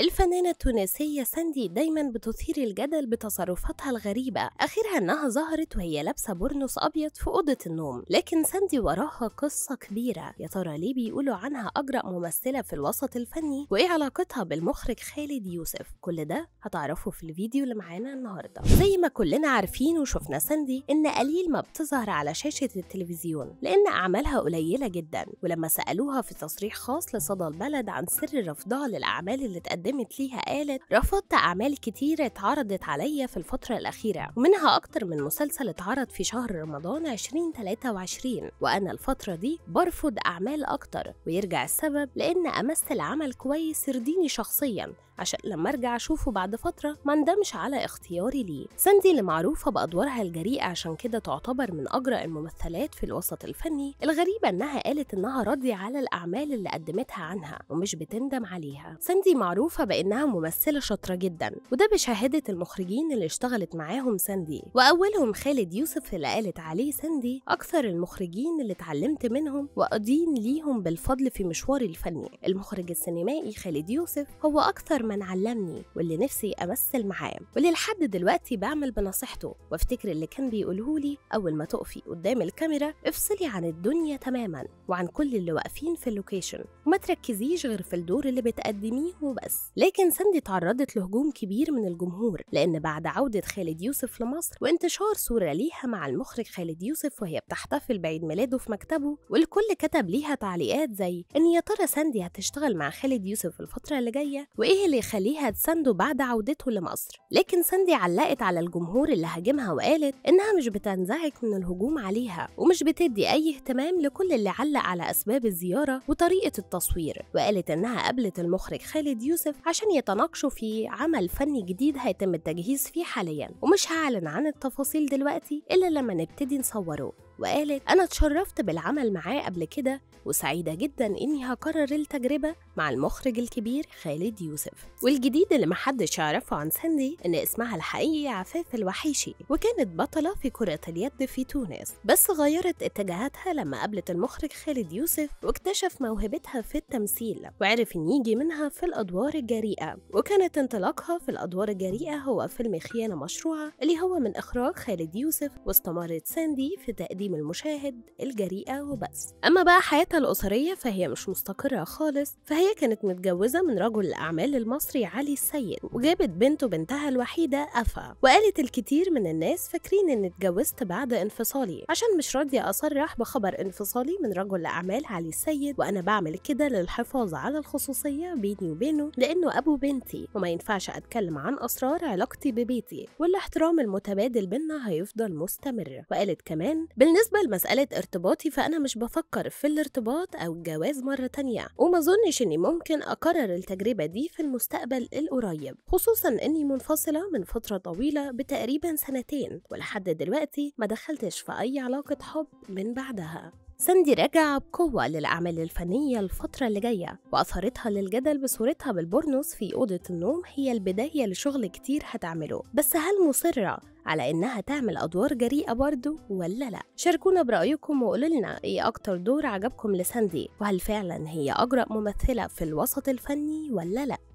الفنانة التونسية ساندي دايما بتثير الجدل بتصرفاتها الغريبة آخرها إنها ظهرت وهي لابسة برنس أبيض في أوضة النوم لكن ساندي وراها قصة كبيرة يا ترى ليه بيقولوا عنها أجرأ ممثلة في الوسط الفني وإيه علاقتها بالمخرج خالد يوسف كل ده هتعرفه في الفيديو اللي معانا النهاردة زي ما كلنا عارفين وشفنا ساندي إن قليل ما بتظهر على شاشة التلفزيون لأن أعمالها قليلة جدا ولما سألوها في تصريح خاص لصدى البلد عن سر رفضها للأعمال اللي قدمت ليها قالت رفضت أعمال كتيرة اتعرضت عليا في الفترة الأخيرة ومنها أكتر من مسلسل اتعرض في شهر رمضان 2023 وأنا الفترة دي برفض أعمال أكتر ويرجع السبب لأن أمثل عمل كويس يرضيني شخصيا عشان لما أرجع أشوفه بعد فترة ما ندمش على اختياري ليه ساندي اللي معروفة بأدوارها الجريئة عشان كده تعتبر من أجرأ الممثلات في الوسط الفني الغريبة إنها قالت إنها راضية على الأعمال اللي قدمتها عنها ومش بتندم عليها ساندي معروفه معروفة بأنها ممثلة شاطرة جدا وده بشهادة المخرجين اللي اشتغلت معاهم ساندي وأولهم خالد يوسف اللي قالت عليه ساندي أكثر المخرجين اللي اتعلمت منهم وأدين ليهم بالفضل في مشواري الفني المخرج السينمائي خالد يوسف هو أكثر من علمني واللي نفسي أمثل معاه واللي لحد دلوقتي بعمل بنصيحته وافتكر اللي كان بيقوله لي أول ما تقفي قدام الكاميرا افصلي عن الدنيا تماما وعن كل اللي واقفين في اللوكيشن وما تركزيش غير في الدور اللي بتقدميه وبس لكن سندي تعرضت لهجوم كبير من الجمهور لأن بعد عودة خالد يوسف لمصر وانتشار صورة ليها مع المخرج خالد يوسف وهي بتحتفل بعيد ميلاده في مكتبه والكل كتب ليها تعليقات زي إن يا ترى سندي هتشتغل مع خالد يوسف الفترة اللي جاية وإيه اللي يخليها تسنده بعد عودته لمصر لكن سندي علقت على الجمهور اللي هاجمها وقالت إنها مش بتنزعج من الهجوم عليها ومش بتدي أي اهتمام لكل اللي علق على أسباب الزيارة وطريقة التصوير وقالت إنها قابلت المخرج خالد يوسف الهاتف عشان يتناقشوا في عمل فني جديد هيتم التجهيز فيه حاليا ومش هعلن عن التفاصيل دلوقتي إلا لما نبتدي نصوره وقالت أنا اتشرفت بالعمل معاه قبل كده وسعيدة جدا إني هكرر التجربة مع المخرج الكبير خالد يوسف والجديد اللي محدش يعرفه عن ساندي إن اسمها الحقيقي عفاف الوحيشي وكانت بطلة في كرة اليد في تونس بس غيرت اتجاهاتها لما قابلت المخرج خالد يوسف واكتشف موهبتها في التمثيل وعرف إن يجي منها في الأدوار الجريئة وكانت انطلاقها في الأدوار الجريئة هو فيلم خيانة مشروعة اللي هو من إخراج خالد يوسف واستمرت ساندي في تقديم يقدم المشاهد الجريئة وبس أما بقى حياتها الأسرية فهي مش مستقرة خالص فهي كانت متجوزة من رجل الأعمال المصري علي السيد وجابت بنته بنتها الوحيدة أفا وقالت الكتير من الناس فاكرين إن اتجوزت بعد انفصالي عشان مش راضية أصرح بخبر انفصالي من رجل الأعمال علي السيد وأنا بعمل كده للحفاظ على الخصوصية بيني وبينه لأنه أبو بنتي وما ينفعش أتكلم عن أسرار علاقتي ببيتي والاحترام المتبادل بينا هيفضل مستمر وقالت كمان بال بالنسبة لمسألة ارتباطي فأنا مش بفكر في الارتباط أو الجواز مرة تانية وما ظنش إني ممكن أكرر التجربة دي في المستقبل القريب خصوصا إني منفصلة من فترة طويلة بتقريبا سنتين ولحد دلوقتي ما دخلتش في أي علاقة حب من بعدها ساندي راجعة بقوة للأعمال الفنية الفترة اللي جاية وأثارتها للجدل بصورتها بالبورنوس في أوضة النوم هي البداية لشغل كتير هتعمله بس هل مصرة على إنها تعمل أدوار جريئة برضه ولا لأ؟ شاركونا برأيكم وقولوا لنا إيه أكتر دور عجبكم لساندي وهل فعلا هي أجرأ ممثلة في الوسط الفني ولا لأ؟